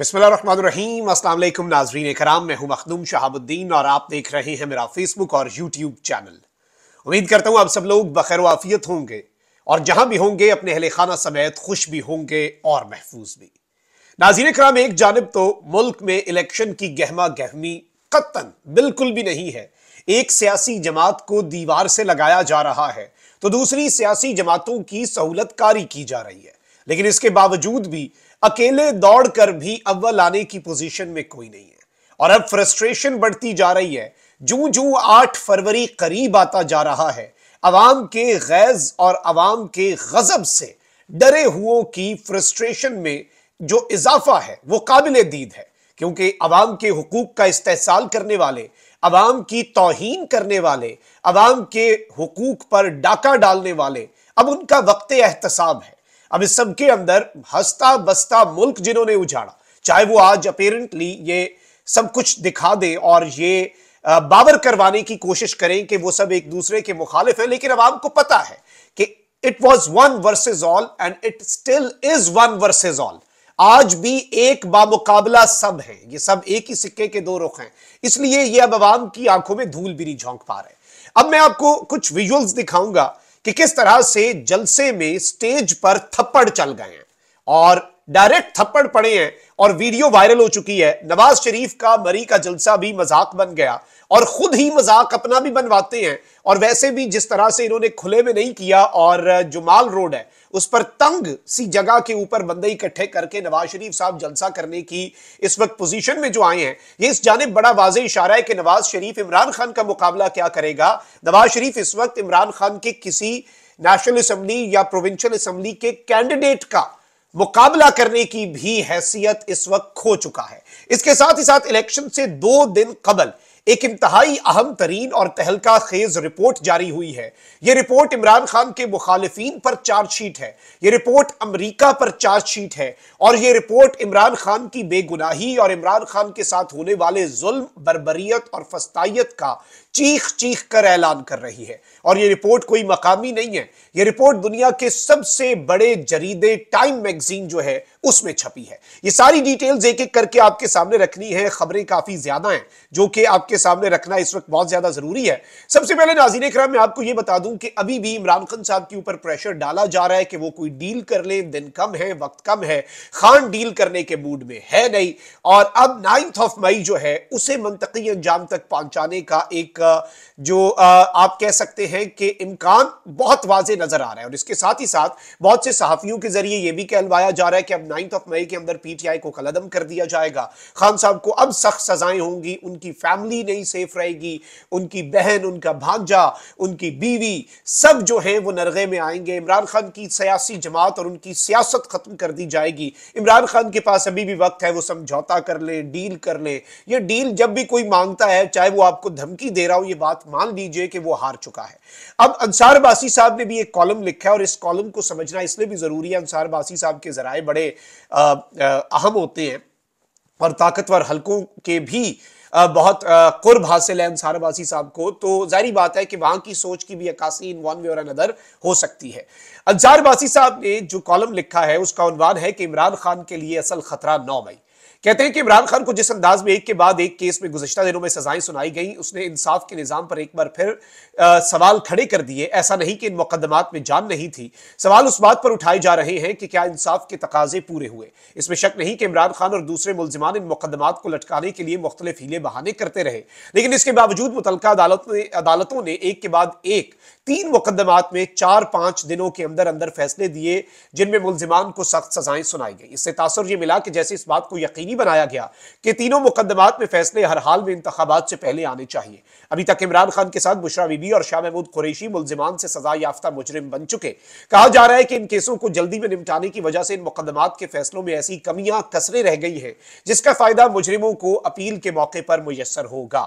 बिस्मिल्लाम अस्सलाम नाजरीन कराम मैं हूं मखदूम शहाबुद्दीन और आप देख रहे हैं मेरा फेसबुक और यूट्यूब चैनल उम्मीद करता हूं आप सब लोग बखैर वाफियत होंगे और जहां भी होंगे अपने अहल खाना समेत खुश भी होंगे और महफूज भी नाजीन कराम एक जानब तो मुल्क में इलेक्शन की गहमा गहमी कत्तन बिल्कुल भी नहीं है एक सियासी जमात को दीवार से लगाया जा रहा है तो दूसरी सियासी जमातों की सहूलत कारी की जा रही है लेकिन इसके बावजूद भी अकेले दौड़कर भी अव्वल आने की पोजीशन में कोई नहीं है और अब फ्रस्ट्रेशन बढ़ती जा रही है जू जू आठ फरवरी करीब आता जा रहा है अवाम के गैज और अवाम के गजब से डरे हुओं की फ्रस्ट्रेशन में जो इजाफा है वो काबिल दीद है क्योंकि अवाम के हकूक का इस्तेसाल करने वाले अवाम की तोहन करने वाले अवाम के हकूक पर डाका डालने वाले अब उनका वक्त एहतसाब है अब इस सबके अंदर हंसता बसता मुल्क जिन्होंने उजाड़ा चाहे वो आज अपेरेंटली ये सब कुछ दिखा दे और ये बाबर करवाने की कोशिश करें कि वो सब एक दूसरे के मुखालिफ है लेकिन अब आपको पता है कि it was one versus all and it still is one versus all आज भी एक बामुकाबला सब है ये सब एक ही सिक्के के दो रुख हैं इसलिए ये अब आवाम की आंखों में धूल भी नहीं झोंक पा रहे अब मैं आपको कुछ विजुअल्स दिखाऊंगा कि किस तरह से जलसे में स्टेज पर थप्पड़ चल गए हैं और डायरेक्ट थप्पड़ पड़े हैं और वीडियो वायरल हो चुकी है नवाज शरीफ का मरी का जलसा भी मजाक बन गया और खुद ही मजाक अपना भी बनवाते हैं और वैसे भी जिस तरह से इन्होंने खुले में नहीं किया और जो माल रोड है उस पर तंग सी जगह के ऊपर बंदे इकट्ठे करके नवाज शरीफ साहब जलसा करने की इस वक्त पोजीशन में जो आए हैं ये इस जानब बड़ा वाज इशारा है कि नवाज शरीफ इमरान खान का मुकाबला क्या करेगा नवाज शरीफ इस वक्त इमरान खान के किसी नेशनल असम्बली या प्रोविंशियल असम्बली के कैंडिडेट का मुकाबला करने की भी हैसियत इस वक्त खो चुका है इसके साथ ही साथ इलेक्शन से दो दिन कबल एक इंतहाई अहम तरीन और तहलका खेज रिपोर्ट जारी हुई है यह रिपोर्ट इमरान खान के मुखालिफिन पर चार्जशीट है यह रिपोर्ट अमरीका पर चार्जशीट है और यह रिपोर्ट इमरान खान की बेगुनाही और इमरान खान के साथ होने वाले जुल्म बरबरीत और फस्ताइत का चीख चीख कर ऐलान कर रही है और ये रिपोर्ट कोई मकामी नहीं है ये रिपोर्ट दुनिया के सबसे बड़े जरीदे टाइम मैगजीन जो है उसमें छपी है ये सारी डिटेल्स एक एक करके आपके सामने रखनी है खबरें काफी ज्यादा हैं जो कि आपके सामने रखना इस वक्त बहुत ज्यादा जरूरी है सबसे पहले नाजीन कराम मैं आपको यह बता दूं कि अभी भी इमरान खान साहब के ऊपर प्रेशर डाला जा रहा है कि वो कोई डील कर ले दिन कम है वक्त कम है खान डील करने के मूड में है नहीं और अब नाइन्थ ऑफ मई जो है उसे मनतकी अंजाम तक पहुंचाने का एक जो आप कह सकते हैं कि इम्कान बहुत वाज नजर आ रहा है और इसके साथ ही साथ बहुत से सहाफ़ियों के जरिए यह भी कहलवाया जा रहा है कि अब नाइन्थ ऑफ मई के अंदर पीटीआई को कलदम कर दिया जाएगा खान साहब को अब सख्त सजाएं होंगी उनकी फैमिली नहीं सेफ रहेगी उनकी बहन उनका भांजा उनकी बीवी सब जो है वो नरगे में आएंगे इमरान खान की सियासी जमात और उनकी सियासत खत्म कर दी जाएगी इमरान खान के पास अभी भी वक्त है वो समझौता कर ले डील कर ले यह डील जब भी कोई मांगता है चाहे वो आपको धमकी दे रहा जाओ ये बात मान लीजिए कि वो हार चुका है अब अंसार बासी साहब ने भी एक कॉलम लिखा है और इस कॉलम को समझना इसलिए भी ज़रूरी है अंसार बासी साहब के ज़राए बड़े अहम होते हैं और ताकतवर हलकों के भी बहुत कुर्ब हासिल है अंसार वासी साहब को तो जारी बात है कि वहां की सोच की भी अक्सी इन वन वे और अनदर हो सकती है अंसार वासी साहब ने जो कॉलम लिखा है उसका अनुवाद है कि इमरान खान के लिए असल खतरा नौ मई कहते हैं कि इमरान खान को जिस अंदाज में एक के बाद एक केस में गुजशत दिनों में सजाएं सुनाई गई उसने इंसाफ के निज़ाम पर एक बार फिर आ, सवाल खड़े कर दिए ऐसा नहीं कि इन मुकदमात में जान नहीं थी सवाल उस बात पर उठाए जा रहे हैं कि क्या इंसाफ के तकाजे पूरे हुए इसमें शक नहीं कि इमरान खान और दूसरे मुलजमान इन मुकदमात को लटकाने के लिए मुख्तलिफ हीले बहाने करते रहे लेकिन इसके बावजूद मुतल अदालत ने अदालतों ने एक के बाद एक तीन मुकदमात में चार पांच दिनों के अंदर अंदर फैसले दिए जिनमें मुलजमान को सख्त सजाएं सुनाई गई इससे तासर यह मिला कि जैसे इस बात को यकीन यकीनी बनाया गया कि तीनों मुकदमात में फैसले हर हाल में इंतबात से पहले आने चाहिए अभी तक इमरान खान के साथ बुशरा बीबी और शाह महमूद कुरेशी मुलजमान से सजा याफ्ता मुजरिम बन चुके कहा जा रहा है कि इन केसों को जल्दी में निपटाने की वजह से इन मुकदमात के फैसलों में ऐसी कमियां कसरे रह गई हैं जिसका फायदा मुजरिमों को अपील के मौके पर मुयसर होगा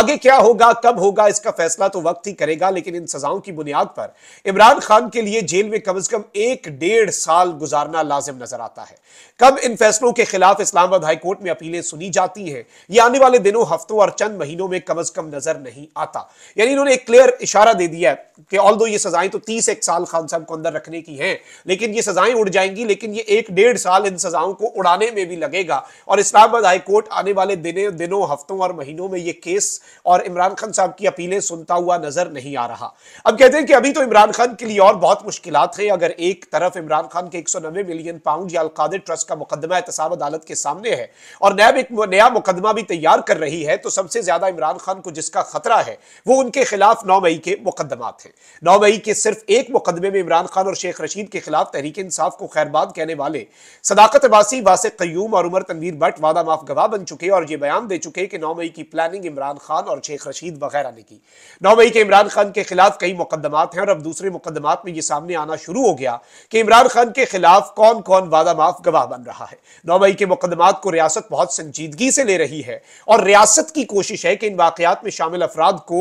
आगे क्या होगा कब होगा इसका फैसला तो वक्त ही करेगा लेकिन इन सजाओं की बुनियाद पर इमरान खान के लिए जेल में कम अज कम एक डेढ़ साल गुजारना लाजिम नजर आता है कब इन फैसलों के खिलाफ इस्लामाबाद बाद हाईकोर्ट में अपीलें सुनी जाती हैं ये आने वाले दिनों हफ्तों और चंद महीनों में कम अज कम नजर नहीं आता यानी इन्होंने एक क्लियर इशारा दे दिया है कि ऑल दो ये सजाएं तो तीस एक साल खान साहब को अंदर रखने की है लेकिन ये सजाएं उड़ जाएंगी लेकिन ये एक डेढ़ साल इन सजाओं को उड़ाने में भी लगेगा और इस्लामाबाद हाईकोर्ट आने वाले दिनों दिनों हफ्तों और महीनों में ये केस और इमरान खान साहब की अपीलें सुनता हुआ नजर नहीं आ रहा अब कहते हैं कि अभी तो इमरान खान के लिए और बहुत मुश्किल है अगर एक तरफ इमरान खान के एक मिलियन पाउंड या अलकादे ट्रस्ट का मुकदमा एहतसाब अदालत के सामने है और नैब एक नया मुकदमा भी तैयार कर रही है तो सबसे ज्यादा इमरान खान को जिसका खतरा है वो उनके खिलाफ नौ मई के मुकदमा थे नौ मई के सिर्फ एक मुकदमे में इमरान खान और शेख रशीद के खिलाफ तहरीक इंसाफ को खैरबाद कहने वाले सदाकत अबासी वासे क्यूम और उमर तनवीर भट्ट वादा माफ गवाह बन चुके और ये बयान दे चुके कि नौ मई की प्लानिंग इमरान खान और शेख रशीद वगैरह ने की नौ मई के इमरान खान के खिलाफ कई मुकदमा हैं और अब दूसरे मुकदमा में ये सामने आना शुरू हो गया कि इमरान खान के खिलाफ कौन कौन वादा माफ गवाह बन रहा है नौ मई के मुकदमा को रियासत बहुत संजीदगी से ले रही है और रियासत की कोशिश है कि इन वाकयात में शामिल अफराद को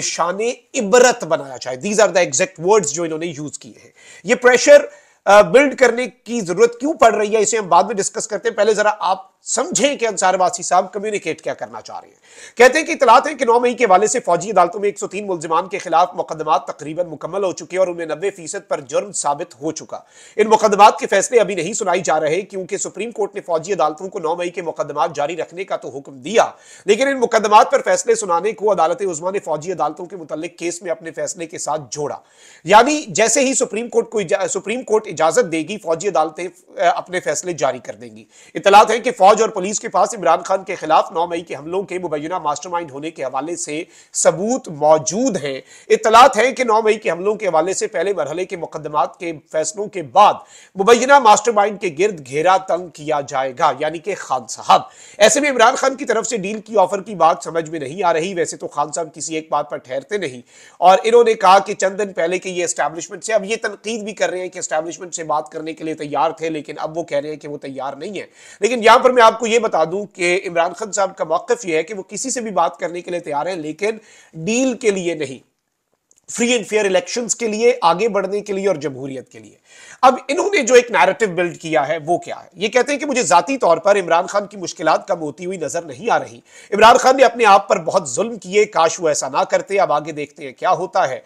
निशान इबरत बनाया जाए these are the exact words जो इन्होंने यूज किए हैं ये प्रेशर बिल्ड करने की जरूरत क्यों पड़ रही है इसे हम बाद में डिस्कस करते हैं पहले जरा आप समझें कि अंसारवासी साहब कम्युनिकेट क्या करना चाह रहे हैं कहते हैं कि इतलात है कि नौ मई के वाले से फौजी अदालतों में 103 सौ तीन मुलजमान के खिलाफ मुकदमा तकरीबन मुकम्मल हो चुके हैं और उन्हें नब्बे फीसद पर जुर्म साबित हो चुका इन मुकदमात के फैसले अभी नहीं सुनाई जा रहे क्योंकि सुप्रीम कोर्ट ने फौजी अदालतों को नौ मई के मुकदमा जारी रखने का तो हुक्म दिया लेकिन इन मुकदमात पर फैसले सुनाने को अदालत उजमा ने फौजी अदालतों के मुतल केस में अपने फैसले के साथ जोड़ा यानी जैसे ही सुप्रीम कोर्ट को सुप्रीम कोर्ट इजाजत देगी फौजी अदालतें अपने फैसले जारी कर देंगी इतलात है कि फौज और पुलिस के पास इमरान खान के खिलाफ नौ मई के हमलों के मुबैना मास्टरमाइंड होने के हवाले से सबूत मौजूद हैं इतलात है कि नौ मई के हमलों के हवाले से पहले मरहले के मुकदमा के फैसलों के बाद मुबैना मास्टर के गिर्द घेरा तंग किया जाएगा यानी कि खान साहब ऐसे में इमरान खान की तरफ से डील की ऑफर की बात समझ में नहीं आ रही वैसे तो खान साहब किसी एक बात पर ठहरते नहीं और इन्होंने कहा कि चंद दिन पहले के ये एस्टैब्लिशमेंट से अब ये तनकीद भी कर रहे हैं कि मैनेजमेंट से बात करने के लिए तैयार थे लेकिन अब वो कह रहे हैं कि वो तैयार नहीं है लेकिन यहां पर मैं आपको ये बता दूं कि इमरान खान साहब का मौकफ यह है कि वो किसी से भी बात करने के लिए तैयार है लेकिन डील के लिए नहीं फ्री एंड फेयर इलेक्शंस के लिए आगे बढ़ने के लिए और जमहूरियत के लिए अब इन्होंने जो एक नैरेटिव बिल्ड किया है वो क्या है ये कहते हैं कि मुझे जाती तौर पर इमरान खान की मुश्किल कम होती हुई नजर नहीं आ रही इमरान खान ने अपने आप पर बहुत जुल्म किए काश वो ऐसा ना करते अब आगे देखते हैं क्या होता है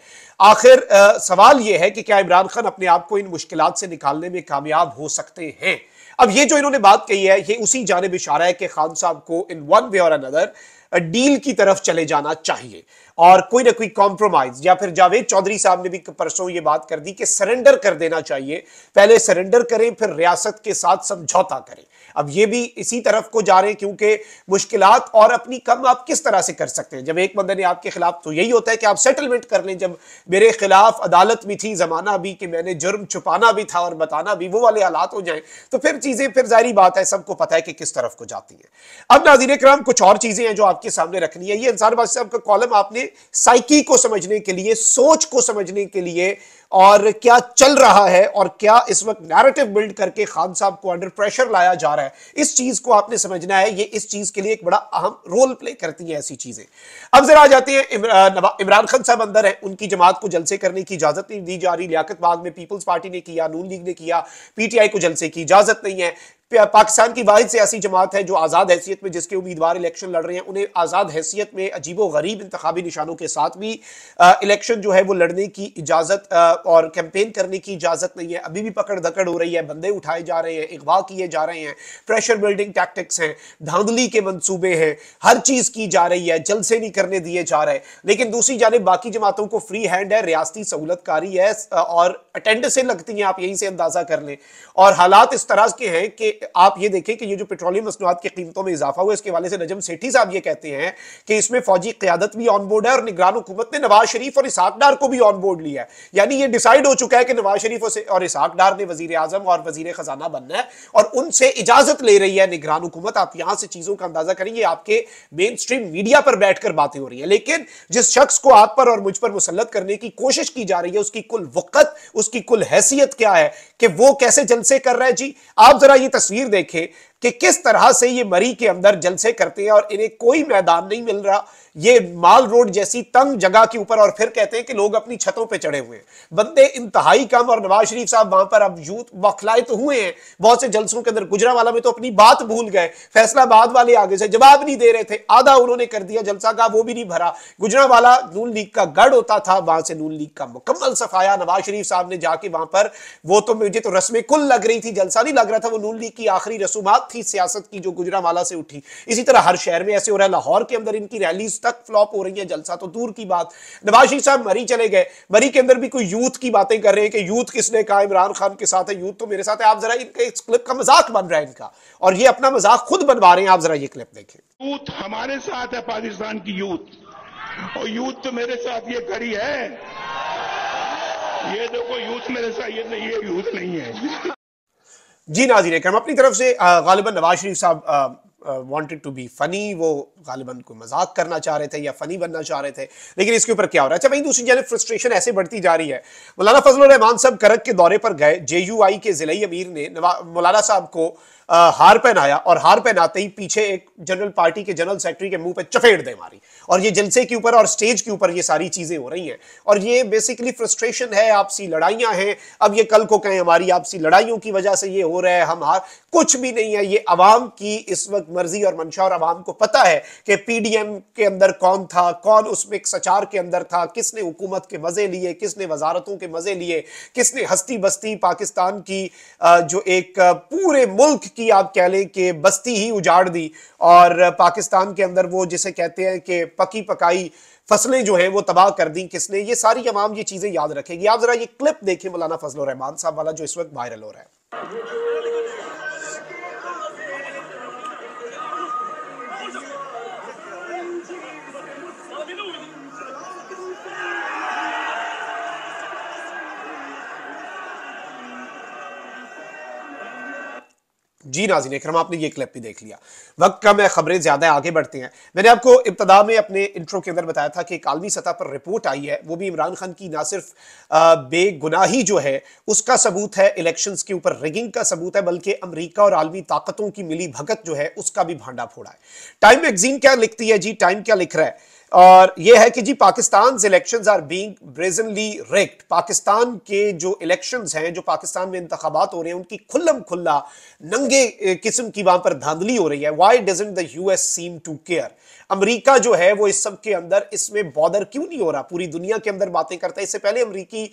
आखिर सवाल यह है कि क्या इमरान खान अपने आप को इन मुश्किल से निकालने में कामयाब हो सकते हैं अब ये जो इन्होंने बात कही है ये उसी जानब इशारा है कि खान साहब को इन वन वे और अनदर डील की तरफ चले जाना चाहिए और कोई ना कोई कॉम्प्रोमाइज या फिर जावेद चौधरी साहब ने भी परसों ये बात कर दी कि सरेंडर कर देना चाहिए पहले सरेंडर करें फिर रियासत के साथ समझौता करें अब ये भी इसी तरफ को जा रहे हैं क्योंकि मुश्किल और अपनी कम आप किस तरह से कर सकते हैं जब एक बंदे ने आपके खिलाफ तो यही होता है कि आप सेटलमेंट कर लें जब मेरे खिलाफ अदालत भी थी जमाना भी कि मैंने जुर्म छुपाना भी था और बताना भी वो वाले हालात हो जाए तो फिर चीजें फिर जारी बात है सबको पता है कि किस तरफ को जाती है अब नाजीन कराम कुछ और चीजें हैं जो आपके सामने रखनी है ये इंसान बादशाह कॉलम आपने साइकी को समझने के लिए सोच को समझने के लिए और क्या चल रहा है और क्या इस वक्त नैरेटिव बिल्ड करके खान साहब को अंडर प्रेशर लाया जा रहा है इस चीज को आपने समझना है ये इस चीज के लिए एक बड़ा अहम रोल प्ले करती है ऐसी चीजें अब जरा आ जाती है इमरान खान साहब अंदर है उनकी जमात को जलसे करने की इजाजत नहीं दी जा रही लियाकत बाग में पीपल्स पार्टी ने किया नून लीग ने किया पीटीआई को जलसे की इजाजत नहीं है पाकिस्तान की वाद सियासी जमात है जो आज़ाद हैसियत में जिसके उम्मीदवार इलेक्शन लड़ रहे हैं उन्हें आज़ाद हैसियत में अजीबो गरीब इंतबी निशानों के साथ भी इलेक्शन जो है वो लड़ने की इजाज़त और कैंपेन करने की इजाज़त नहीं है अभी भी पकड़ धकड़ हो रही है बंदे उठाए जा रहे हैं अगवा किए जा रहे हैं प्रेशर बिल्डिंग टैक्टिक्स हैं धांधली के मनसूबे हैं हर चीज़ की जा रही है जलसे नहीं करने दिए जा रहे लेकिन दूसरी जानब बाकी जमातों को फ्री हैंड है रियाती सहूलतकारी है और अटेंडेंसें लगती हैं आप यहीं से अंदाज़ा कर लें और हालात इस तरह के हैं कि आप ये देखें कि ये जो पेट्रोलियम मसनूआत की कीमतों में इजाफा हुआ इसके वाले से नजम सेठी साहब ये कहते हैं कि इसमें फौजी क्यादत भी ऑन बोर्ड है और निगरान हुकूमत ने नवाज शरीफ और इसाक डार को भी ऑन बोर्ड लिया है यानी ये डिसाइड हो चुका है कि नवाज शरीफ और इसाक डार ने वजीर आजम और वजीर खजाना बनना है और उनसे इजाजत ले रही है निगरान हुकूमत आप यहां से चीजों का अंदाजा करेंगे आपके मेन स्ट्रीम मीडिया पर बैठकर बातें हो रही है लेकिन जिस शख्स को आप पर और मुझ पर मुसलत करने की कोशिश की जा रही है उसकी कुल वक्त उसकी कुल हैसियत क्या है कि वो कैसे जलसे कर रहा है जी आप जरा ये तस्वीर देखें कि किस तरह से ये मरी के अंदर जलसे करते हैं और इन्हें कोई मैदान नहीं मिल रहा ये माल रोड जैसी तंग जगह के ऊपर और फिर कहते हैं कि लोग अपनी छतों पे चढ़े हुए बंदे इंतहाई कम और नवाज शरीफ साहब वहां पर अब यूथ बखलाए तो हुए हैं बहुत से जलसों के अंदर गुजरा वाला में तो अपनी बात भूल गए फैसलाबाद वाले आगे से जवाब नहीं दे रहे थे आधा उन्होंने कर दिया जलसा का वो भी नहीं भरा गुजरा वाला नून लीग का गढ़ होता था वहां से नून लीग का मुकम्मल सफाया नवाज शरीफ साहब ने जाके वहां पर वो तो मुझे तो रस्में कुल लग रही थी जलसा नहीं लग रहा था वो नून लीग की आखिरी रसूमात थी सियासत की जो गुजरावाला से उठी इसी तरह हर शहर में ऐसे हो रहा है लाहौर के अंदर इनकी रैली तक फ्लॉप हो रही है जलसा तो दूर की बात नवाज शरीफ साहब मरी चले गए मरी के अंदर भी कोई यूथ की बातें कर रहे हैं कि यूथ किसने कहा इमरान खान के साथ है यूथ तो मेरे साथ है आप जरा इनके इस क्लिप का मजाक बन रहा है इनका और ये अपना मजाक खुद बनवा रहे हैं आप जरा ये क्लिप देखें यूथ हमारे साथ है पाकिस्तान की यूथ और यूथ तो मेरे साथ ये करी है ये देखो यूथ मेरे साथ ये नहीं है यूथ नहीं है जी नाजीन हम अपनी तरफ से गालिबा नवाज शरीफ साहब वॉन्टेड टू बी फनी वो गालिबा को मजाक करना चाह रहे थे या फनी बनना चाह रहे थे लेकिन इसके ऊपर क्या हो रहा है अच्छा वहीं दूसरी जानब फ्रस्ट्रेशन ऐसे बढ़ती जा रही है मौलाना फजल रहमान साहब करक के दौरे पर गए जे यू आई के जिले अमीर ने मौलाना साहब को आ, uh, हार पहनाया और हार पहनाते ही पीछे एक जनरल पार्टी के जनरल सेक्रेटरी के मुंह पे चफेड़ दे मारी और ये जलसे के ऊपर और स्टेज के ऊपर ये सारी चीजें हो रही हैं और ये बेसिकली फ्रस्ट्रेशन है आपसी लड़ाइयां हैं अब ये कल को कहें हमारी आपसी लड़ाइयों की वजह से ये हो रहा है हम हार कुछ भी नहीं है ये आवाम की इस वक्त मर्जी और मंशा और आवाम को पता है कि पीडीएम के अंदर कौन था कौन उसमें सचार के अंदर था किसने हुकूमत के मज़े लिए किसने वजारतों के मज़े लिए किसने हस्ती बस्ती पाकिस्तान की जो एक पूरे मुल्क की आप कह लें कि बस्ती ही उजाड़ दी और पाकिस्तान के अंदर वो जिसे कहते हैं कि पकी पकाई फसलें जो हैं वो तबाह कर दी किसने ये सारी आवाम ये चीज़ें याद रखेगी आप ज़रा ये क्लिप देखें मौलाना फजल रहमान साहब वाला जो इस वक्त वायरल हो रहा है जी नाजी ने क्रम आपने ये क्लिप भी देख लिया वक्त कम है खबरें ज़्यादा आगे बढ़ती हैं मैंने आपको इब्तदा में अपने इंट्रो के अंदर बताया था कि एक आलमी सतह पर रिपोर्ट आई है वो भी इमरान खान की ना सिर्फ बेगुनाही जो है उसका सबूत है इलेक्शन के ऊपर रिगिंग का सबूत है बल्कि अमरीका और आलमी ताकतों की मिली भगत जो है उसका भी भांडा फोड़ा है टाइम मैगजीन क्या लिखती है जी टाइम क्या लिख रहा है और ये है कि जी Pakistan election are being brazenly rigged Pakistan के जो इलेक्शन हैं जो पाकिस्तान में इंतबात हो रहे हैं उनकी खुल्लम खुल्ला नंगे किस्म की वहां पर धांधली हो रही है why doesn't the US seem to care America जो है वो इस सब के अंदर इसमें बॉर्डर क्यों नहीं हो रहा पूरी दुनिया के अंदर बातें करता है इससे पहले अमरीकी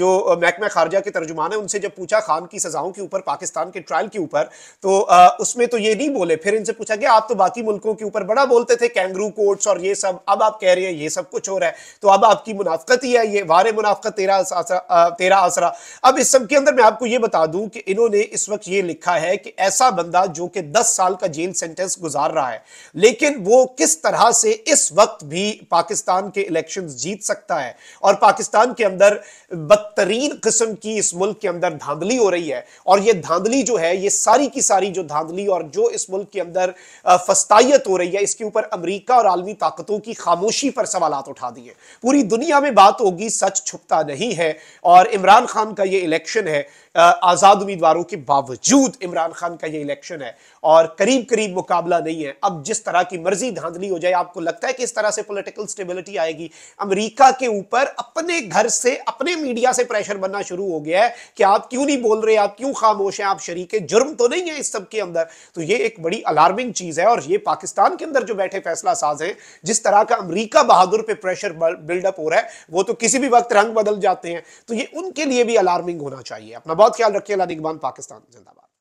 जो महकमा खारजा के तर्जुमान है उनसे जब पूछा खान की सजाओं के ऊपर पाकिस्तान के ट्रायल के ऊपर तो उसमें तो ये नहीं बोले फिर इनसे पूछा गया आप तो बाकी मुल्कों के ऊपर बड़ा बोलते थे कैंगरू कोर्ट्स और ये सब अब आप कह रहे हैं ये सब कुछ हो रहा है तो अब आपकी मुनाफ्त ही है ये वार मुनाफ्त तेरा तेरा आसरा अब इस सब के अंदर मैं आपको ये बता दूं कि इन्होंने इस वक्त ये लिखा है कि ऐसा बंदा जो कि 10 साल का जेल सेंटेंस गुजार रहा है लेकिन वो किस तरह से इस वक्त भी पाकिस्तान के इलेक्शन जीत सकता है और पाकिस्तान के अंदर बदतरीन किस्म की इस मुल्क के अंदर धांधली हो रही है और ये धांधली जो है ये सारी की सारी जो धांधली और जो इस मुल्क के अंदर फस्तायत हो रही है इसके ऊपर अमरीका और आलमी ताकतों की खामोशी पर सवाल उठा दिए पूरी दुनिया में बात होगी सच छुपता नहीं है और इमरान खान का ये इलेक्शन है आज़ाद उम्मीदवारों के बावजूद इमरान खान का ये इलेक्शन है और करीब करीब मुकाबला नहीं है अब जिस तरह की मर्जी धांधली हो जाए आपको लगता है कि इस तरह से पॉलिटिकल स्टेबिलिटी आएगी अमेरिका के ऊपर अपने घर से अपने मीडिया से प्रेशर बनना शुरू हो गया है कि आप क्यों नहीं बोल रहे आप क्यों खामोश हैं आप शरीक जुर्म तो नहीं है इस सब के अंदर तो ये एक बड़ी अलार्मिंग चीज़ है और ये पाकिस्तान के अंदर जो बैठे फैसला साज हैं जिस तरह का अमरीका बहादुर पे प्रेशर बिल्डअप हो रहा है वो तो किसी भी वक्त रंग बदल जाते हैं तो ये उनके लिए भी अलार्मिंग होना चाहिए अपना बहुत ख्याल रखिए निगबान पाकिस्तान जिंदाबाद